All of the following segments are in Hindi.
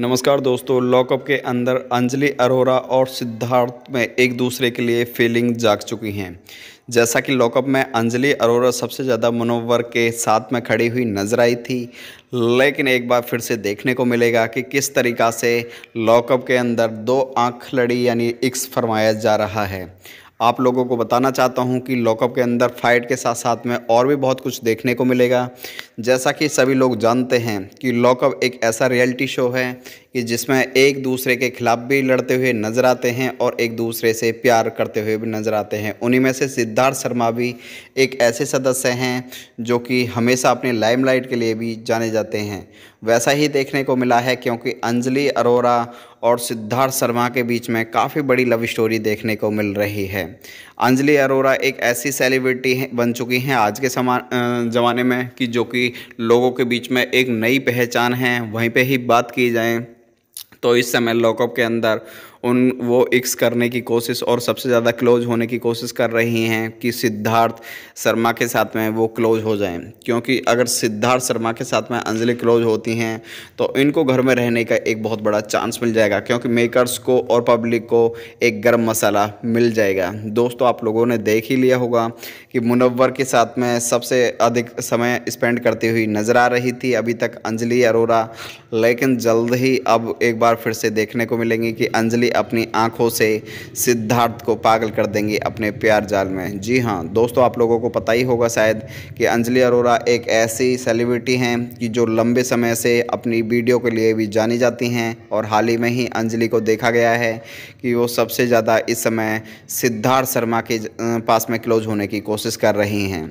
नमस्कार दोस्तों लॉकअप के अंदर अंजलि अरोरा और सिद्धार्थ में एक दूसरे के लिए फीलिंग जाग चुकी हैं जैसा कि लॉकअप में अंजलि अरोरा सबसे ज़्यादा मनोवर के साथ में खड़ी हुई नजर आई थी लेकिन एक बार फिर से देखने को मिलेगा कि किस तरीका से लॉकअप के अंदर दो आँख लड़ी यानी इक्स फरमाया जा रहा है आप लोगों को बताना चाहता हूं कि लॉकअप के अंदर फाइट के साथ साथ में और भी बहुत कुछ देखने को मिलेगा जैसा कि सभी लोग जानते हैं कि लॉकअप एक ऐसा रियलिटी शो है कि जिसमें एक दूसरे के खिलाफ भी लड़ते हुए नज़र आते हैं और एक दूसरे से प्यार करते हुए भी नज़र आते हैं उन्हीं में से सिद्धार्थ शर्मा भी एक ऐसे सदस्य हैं जो कि हमेशा अपने लाइमलाइट के लिए भी जाने जाते हैं वैसा ही देखने को मिला है क्योंकि अंजलि अरोरा और सिद्धार्थ शर्मा के बीच में काफ़ी बड़ी लव स्टोरी देखने को मिल रही है अंजलि अरोरा एक ऐसी सेलिब्रिटी बन चुकी हैं आज के समा ज़माने में कि जो कि लोगों के बीच में एक नई पहचान है वहीं पे ही बात की जाए तो इस समय लॉकअप के अंदर उन वो इक्स करने की कोशिश और सबसे ज़्यादा क्लोज होने की कोशिश कर रही हैं कि सिद्धार्थ शर्मा के साथ में वो क्लोज हो जाएं क्योंकि अगर सिद्धार्थ शर्मा के साथ में अंजलि क्लोज होती हैं तो इनको घर में रहने का एक बहुत बड़ा चांस मिल जाएगा क्योंकि मेकर्स को और पब्लिक को एक गर्म मसाला मिल जाएगा दोस्तों आप लोगों ने देख ही लिया होगा कि मुनवर के साथ में सबसे अधिक समय स्पेंड करती हुई नज़र आ रही थी अभी तक अंजलि अरोरा लेकिन जल्द ही अब एक बार फिर से देखने को मिलेंगी कि अंजलि अपनी आंखों से सिद्धार्थ को पागल कर देंगी अपने प्यार जाल में जी हाँ दोस्तों आप लोगों को पता ही होगा शायद कि अंजलि अरोरा एक ऐसी सेलिब्रिटी हैं कि जो लंबे समय से अपनी वीडियो के लिए भी जानी जाती हैं और हाल ही में ही अंजलि को देखा गया है कि वो सबसे ज़्यादा इस समय सिद्धार्थ शर्मा के पास में क्लोज होने की कोशिश कर रही हैं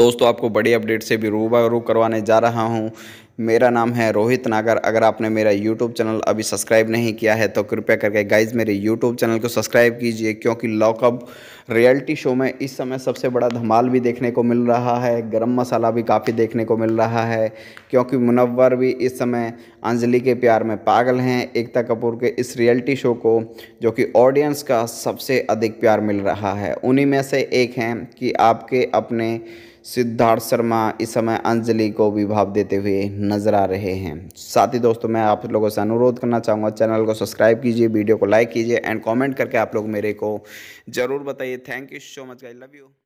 दोस्तों आपको बड़ी अपडेट से भी रूबा रू करवाने जा रहा हूँ मेरा नाम है रोहित नागर अगर आपने मेरा यूट्यूब चैनल अभी सब्सक्राइब नहीं किया है तो कृपया करके गाइज मेरे यूट्यूब चैनल को सब्सक्राइब कीजिए क्योंकि लॉकअप रियलिटी शो में इस समय सबसे बड़ा धमाल भी देखने को मिल रहा है गरम मसाला भी काफ़ी देखने को मिल रहा है क्योंकि मुनव्वर भी इस समय अंजलि के प्यार में पागल हैं एकता कपूर के इस रियलिटी शो को जो कि ऑडियंस का सबसे अधिक प्यार मिल रहा है उन्हीं में से एक हैं कि आपके अपने सिद्धार्थ शर्मा इस समय अंजलि को विभाव देते हुए नजर आ रहे हैं साथ ही दोस्तों मैं आप लोगों से अनुरोध करना चाहूँगा चैनल को सब्सक्राइब कीजिए वीडियो को लाइक कीजिए एंड कमेंट करके आप लोग मेरे को ज़रूर बताइए thank you so much I love you